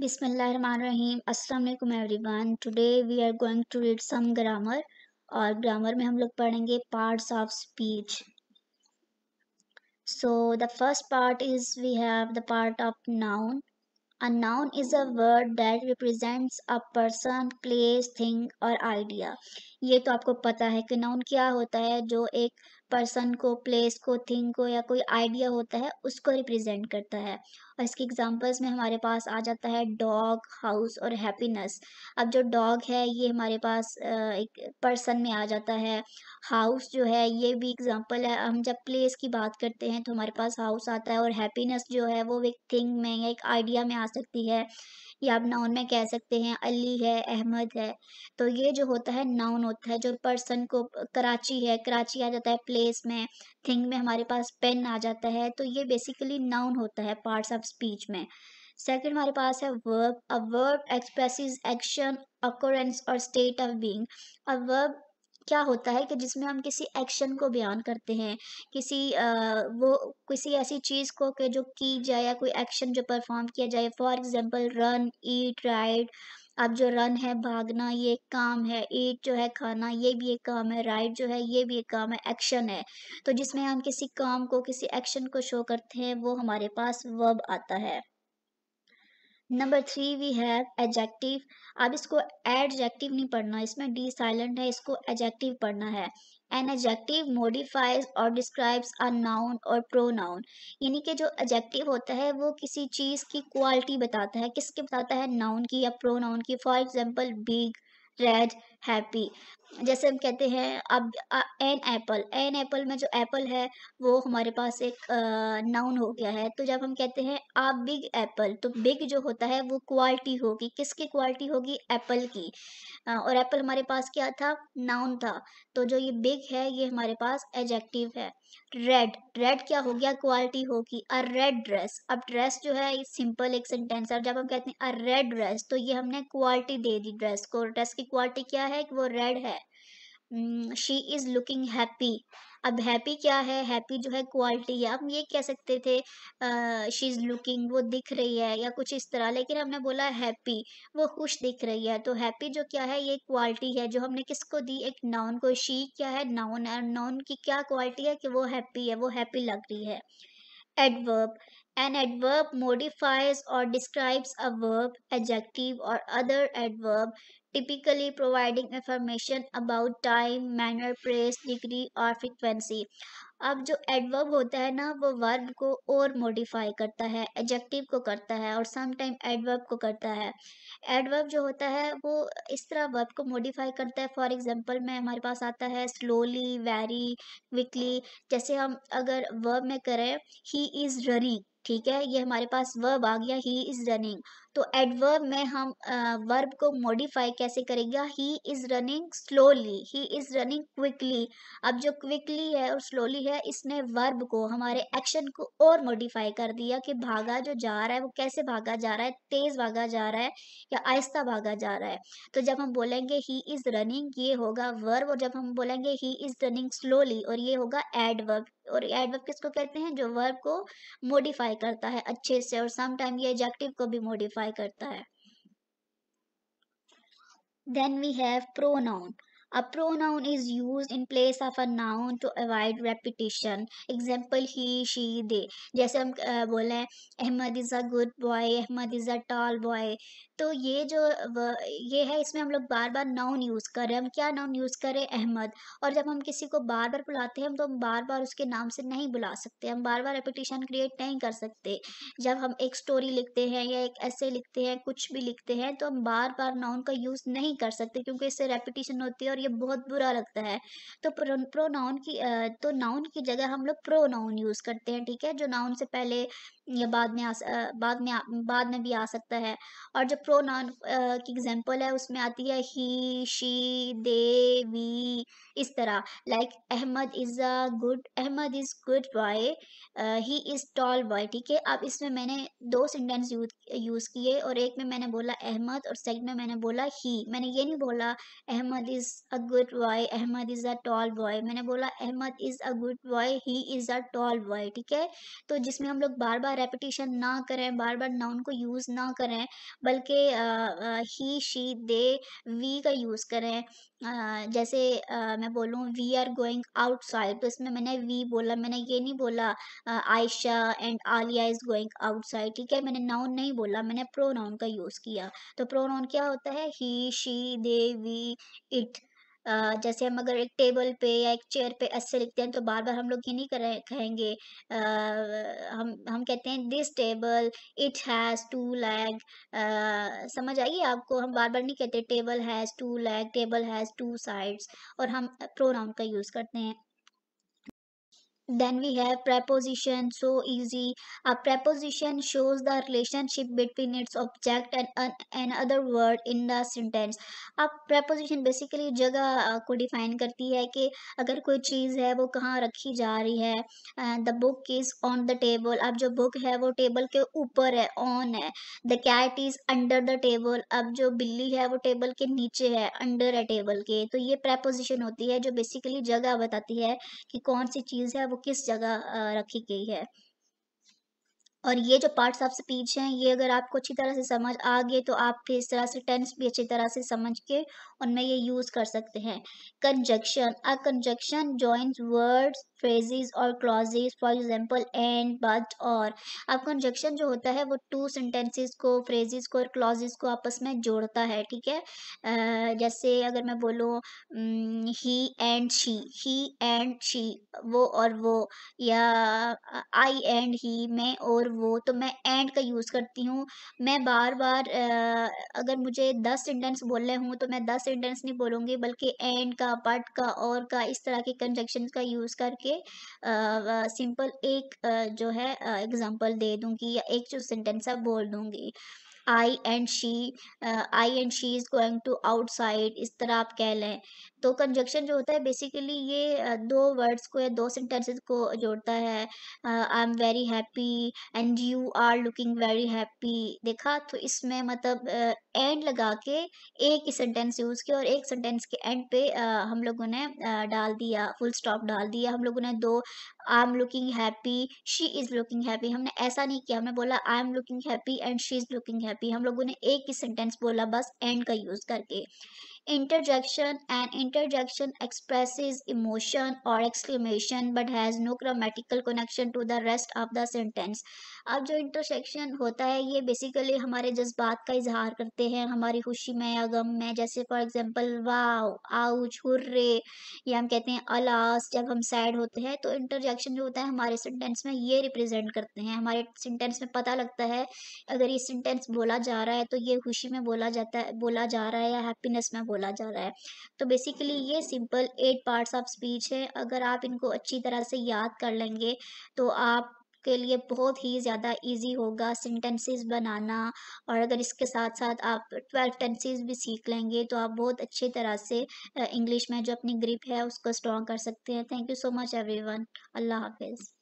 बिसमीम अस्सलाम everyone today we are going to read some grammar और ग्रामर में हम लोग पढ़ेंगे parts of speech so the first part is we have the part of noun a noun is a word that represents a person place thing और idea ये तो आपको पता है कि नाउन क्या होता है जो एक पर्सन को प्लेस को थिंग को या कोई आइडिया होता है उसको रिप्रेजेंट करता है और इसके एग्जांपल्स में हमारे पास आ जाता है डॉग हाउस और हैप्पीनेस अब जो डॉग है ये हमारे पास एक पर्सन में आ जाता है हाउस जो है ये भी एग्जांपल है हम जब प्लेस की बात करते हैं तो हमारे पास हाउस आता है और हैप्पीनेस जो है वो एक थिंग में या एक आइडिया में आ सकती है ये आप नाउन में कह सकते हैं अली है अहमद है तो ये जो होता है नाउन होता है जो पर्सन को कराची है कराची आ जाता है प्लेस में थिंग में हमारे पास पेन आ जाता है तो ये बेसिकली नाउन होता है पार्ट्स ऑफ स्पीच में सेकेंड हमारे पास है verb a verb expresses action occurrence और state of being a verb क्या होता है कि जिसमें हम किसी एक्शन को बयान करते हैं किसी आ, वो किसी ऐसी चीज़ को के जो की जाए या कोई एक्शन जो परफॉर्म किया जाए for example run eat ride अब जो रन है भागना ये एक काम है ईट जो है खाना ये भी एक काम है राइड जो है ये भी एक काम है एक्शन है तो जिसमें हम किसी काम को किसी एक्शन को शो करते हैं वो हमारे पास वर्ब आता है number three we have adjective अब इसको एडजेक्टिव नहीं पढ़ना इसमें डी साइलेंट है इसको एडजेक्टिव पढ़ना है एन एडजेक्टिव मोडिफाइज और डिस्क्राइब्स अ नाउन और प्रोनाउन यानी कि जो एडजेक्टिव होता है वो किसी चीज़ की क्वालिटी बताता है किसके बताता है नाउन की या प्रोनाउन की for example big red happy जैसे हम कहते हैं अब एन एप्पल एन एप्पल में जो एप्पल है वो हमारे पास एक नाउन हो गया है तो जब हम कहते हैं आ बिग एप्पल तो बिग जो होता है वो क्वालिटी होगी किसकी क्वालिटी होगी एप्पल की और एप्पल हमारे पास क्या था नाउन था तो जो ये बिग है ये हमारे पास एजेक्टिव है रेड रेड क्या हो गया क्वालिटी होगी अ रेड ड्रेस अब ड्रेस जो है सिंपल एक सेंटेंस है जब हम कहते हैं अ रेड ड्रेस तो ये हमने क्वालिटी दे दी ड्रेस को ड्रेस की क्वालिटी क्या है कि वो रेड है शी इज़ लुकिंग हैप्पी अब हैप्पी क्या है हैप्पी जो है क्वालिटी है हम ये कह सकते थे शी इज़ लुकिंग वो दिख रही है या कुछ इस तरह लेकिन हमने बोला हैप्पी वो खुश दिख रही है तो हैप्पी जो क्या है ये क्वालिटी है जो हमने किसको दी एक नाउन को शी क्या है नाउन है नाउन की क्या क्वालिटी है कि वो हैप्पी है वो हैप्पी लग रही है एडवर्ब एन एडवर्ब मोडिफाइज और डिस्क्राइब्स अ वर्ब एजेक्टिव और other adverb typically providing information about time manner place degree or frequency अब जो एडवर्ब होता है ना वो वर्ब को और मॉडिफाई करता है एडजेक्टिव को करता है और समटाइम एडवर्ब को करता है एडवर्ब जो होता है वो इस तरह वर्ब को मॉडिफाई करता है फॉर एग्जांपल में हमारे पास आता है स्लोली वेरी क्विकली जैसे हम अगर वर्ब में करें ही इज़ रनिंग ठीक है ये हमारे पास वर्ब आ गया ही इज़ रनिंग तो एडवर्ब में हम वर्ब को मॉडिफाई कैसे करेगा he is running slowly he is running quickly अब जो क्विकली है और स्लोली है इसने वर्ब को हमारे एक्शन को और मॉडिफाई कर दिया कि भागा जो जा रहा है वो कैसे भागा जा रहा है तेज़ भागा जा रहा है या आहिस्ता भागा जा रहा है तो जब हम बोलेंगे ही इज़ रनिंग ये होगा वर्ब और जब हम बोलेंगे ही इज़ रनिंग स्लोली और ये होगा एडवर्ब और एडवर्ब किसको कहते हैं जो वर्ब को मॉडिफाई करता है अच्छे से और समटाइम ये एडजेक्टिव को भी मॉडिफाई स्पेसिफाई करता है Then we have pronoun. A pronoun is used in place of a noun to avoid repetition. Example he, she, they. जैसे हम बोले Ahmed is a good boy Ahmed is a tall boy तो ये जो ये है इसमें हम लोग बार बार नाउन यूज़ कर रहे हैं हम क्या नाउन यूज़ करें अहमद और जब हम किसी को बार बार बुलाते हैं तो हम बार बार उसके नाम से नहीं बुला सकते हम बार बार रेपिटेशन क्रिएट नहीं कर सकते जब हम एक स्टोरी लिखते हैं या एक ऐसे लिखते हैं कुछ भी लिखते हैं तो हम बार बार नाउन का यूज़ नहीं कर सकते क्योंकि इससे रेपिटेशन होती है और ये बहुत बुरा लगता है तो प्रो नाउन की तो नाउन की जगह हम लोग प्रो नाउन यूज़ करते हैं ठीक है जो नाउन से पहले या बाद में आ बाद में आ, बाद में भी आ सकता है और जब प्रो नाउन uh, की एग्जाम्पल है उसमें आती है ही शी दे वी इस तरह like Ahmed is a good Ahmed is good boy he is tall boy ठीक है अब इसमें मैंने दो सेंटेंस यूज़ किए और एक में मैंने बोला अहमद और सेकंड में मैंने बोला ही मैंने ये नहीं बोला Ahmed is a good boy Ahmed is a tall boy मैंने बोला Ahmed is a good boy he is a tall boy ठीक है तो जिसमें हम लोग बार बार रेपिटेशन ना करें बार बार नाउन को यूज़ ना करें बल्कि ही शी दे वी का यूज़ करें जैसे मैं बोलूँ वी आर गोइंग आउटसाइड तो इसमें मैंने वी बोला मैंने ये नहीं बोला Ayesha and Alia is going outside ठीक है मैंने नाउन नहीं बोला मैंने प्रोनाउन का यूज़ किया तो प्रोनाउन क्या होता है he she they we it जैसे हम अगर एक टेबल पे या एक चेयर पे अस्से लिखते हैं तो बार बार हम लोग ये नहीं करें कहेंगे हम हम कहते हैं this table it has two leg समझ आइए आपको हम बार बार नहीं कहते table has two leg table has two sides और हम प्रोनाउन का यूज़ करते हैं then we have preposition so easy a preposition shows the relationship between its object and an other word in the sentence a preposition basically jagah uh, ko define karti hai ki agar koi cheez hai wo kahan rakhi ja rahi hai है the book is on the table ab jo book hai wo table ke upar hai on hai the cat is under the table ab jo billi hai wo table ke niche hai under a table ke to ye preposition hoti hai jo basically jagah batati hai ki kaun si cheez hai wo किस जगह रखी गई है और ये जो parts of speech हैं ये अगर आपको अच्छी तरह से समझ आ गए तो आप फिर इस तरह से टेंस भी अच्छी तरह से समझ के उनमें ये यूज़ कर सकते हैं conjunction a conjunction joins words phrases और clauses for example and but और अब कंजक्शन जो होता है वो टू सेंटेंसेज को फ्रेजेज को और क्लॉजेज को आपस में जोड़ता है ठीक है uh, जैसे अगर मैं बोलूँ he and she he and she वो और वो या आई एंड ही मैं और वो तो मैं एंड का यूज़ करती हूँ मैं बार बार uh, अगर मुझे दस सेंटेंस बोलने हूँ तो मैं दस सेंटेंस नहीं बोलूँगी बल्कि एंड का बट का और का इस तरह के कंजक्शन का यूज़ करके के सिंपल एक जो है एग्जांपल दे दूंगी या एक जो सेंटेंस है बोल दूंगी I and she I and she is going to outside इस तरह आप कह लें तो कंजक्शन जो होता है बेसिकली ये दो वर्ड्स को या दो सेंटेंसेस को जोड़ता है I am very happy and you are looking very happy देखा तो इसमें मतलब एंड uh, लगा के एक ही सेंटेंस यूज़ किया और एक सेंटेंस के एंड पे uh, हम लोगों ने uh, डाल दिया फुल स्टॉप डाल दिया हम लोगों ने दो I am looking happy she is looking happy हमने ऐसा नहीं किया हमने बोला I am looking happy and she is looking happy हम लोगों ने एक ही सेंटेंस बोला बस एंड का यूज़ करके Interjection and interjection expresses emotion or exclamation but has no grammatical connection to the rest of the sentence. अब जो इंटरसेक्शन होता है ये बेसिकली हमारे जज्बात का इजहार करते हैं हमारी खुशी में या गम में जैसे फॉर एग्जांपल वाओ आउ छुर्रे या हम कहते हैं अलास जब हम सैड होते हैं तो इंटरजेक्शन जो होता है हमारे सेंटेंस में ये रिप्रेजेंट करते हैं हमारे सेंटेंस में पता लगता है अगर ये सेंटेंस बोला जा रहा है तो ये खुशी में बोला जाता है बोला जा रहा है या हैप्पीनेस में बोला बोला जा रहा है तो बेसिकली ये simple eight parts of speech है अगर आप इनको अच्छी तरह से याद कर लेंगे तो आप के लिए बहुत ही ज़्यादा इजी होगा सेंटेंसेस बनाना और अगर इसके साथ साथ आप ट्वेल्व टेंसेस भी सीख लेंगे तो आप बहुत अच्छी तरह से इंग्लिश में जो अपनी ग्रिप है उसको स्ट्रॉन्ग कर सकते हैं thank you so much everyone अल्लाह हाफिज़